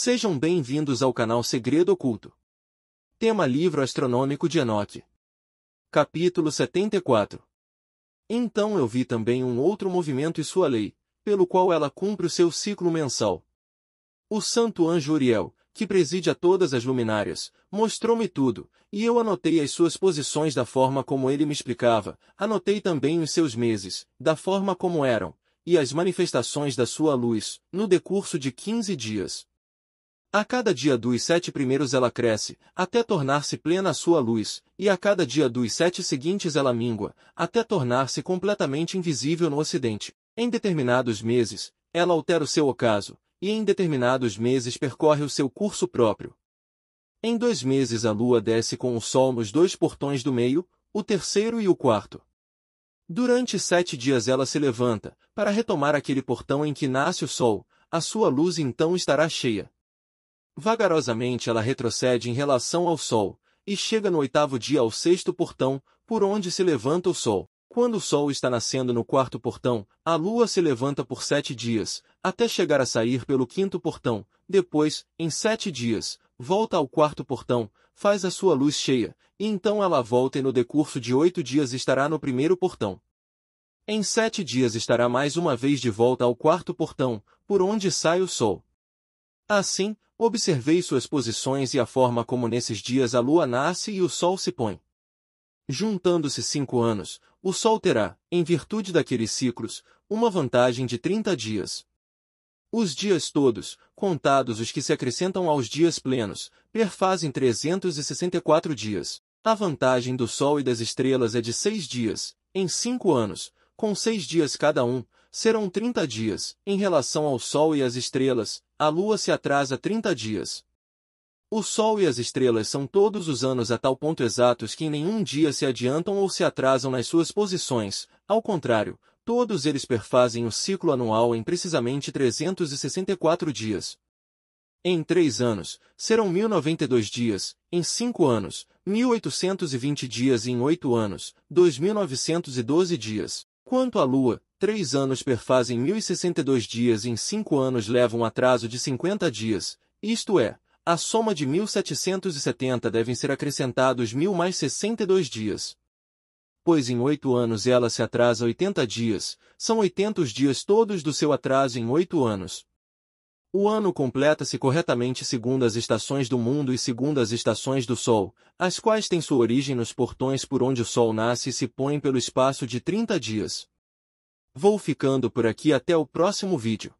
Sejam bem-vindos ao canal Segredo Oculto. Tema Livro Astronômico de Enoque. Capítulo 74 Então eu vi também um outro movimento e sua lei, pelo qual ela cumpre o seu ciclo mensal. O santo anjo Uriel, que preside a todas as luminárias, mostrou-me tudo, e eu anotei as suas posições da forma como ele me explicava, anotei também os seus meses, da forma como eram, e as manifestações da sua luz, no decurso de quinze dias, a cada dia dos sete primeiros ela cresce, até tornar-se plena a sua luz, e a cada dia dos sete seguintes ela mingua, até tornar-se completamente invisível no ocidente. Em determinados meses, ela altera o seu ocaso, e em determinados meses percorre o seu curso próprio. Em dois meses a lua desce com o sol nos dois portões do meio, o terceiro e o quarto. Durante sete dias ela se levanta, para retomar aquele portão em que nasce o sol, a sua luz então estará cheia Vagarosamente ela retrocede em relação ao Sol, e chega no oitavo dia ao sexto portão, por onde se levanta o Sol. Quando o Sol está nascendo no quarto portão, a Lua se levanta por sete dias, até chegar a sair pelo quinto portão. Depois, em sete dias, volta ao quarto portão, faz a sua luz cheia, e então ela volta e no decurso de oito dias estará no primeiro portão. Em sete dias estará mais uma vez de volta ao quarto portão, por onde sai o Sol. Assim, Observei suas posições e a forma como nesses dias a lua nasce e o sol se põe. Juntando-se cinco anos, o sol terá, em virtude daqueles ciclos, uma vantagem de trinta dias. Os dias todos, contados os que se acrescentam aos dias plenos, perfazem 364 dias. A vantagem do Sol e das estrelas é de seis dias, em cinco anos, com seis dias cada um, serão 30 dias, em relação ao Sol e às estrelas, a lua se atrasa 30 dias. O sol e as estrelas são todos os anos a tal ponto exatos que em nenhum dia se adiantam ou se atrasam nas suas posições, ao contrário, todos eles perfazem o ciclo anual em precisamente 364 dias. Em três anos, serão 1092 dias, em cinco anos, 1820 dias e em oito anos, 2912 dias. Quanto à Lua, três anos perfazem 1062 dias e em cinco anos leva um atraso de 50 dias, isto é, a soma de 1770 devem ser acrescentados 1000 mais 62 dias. Pois em oito anos ela se atrasa 80 dias, são 80 os dias todos do seu atraso em oito anos. O ano completa-se corretamente segundo as estações do mundo e segundo as estações do Sol, as quais têm sua origem nos portões por onde o Sol nasce e se põe pelo espaço de 30 dias. Vou ficando por aqui até o próximo vídeo.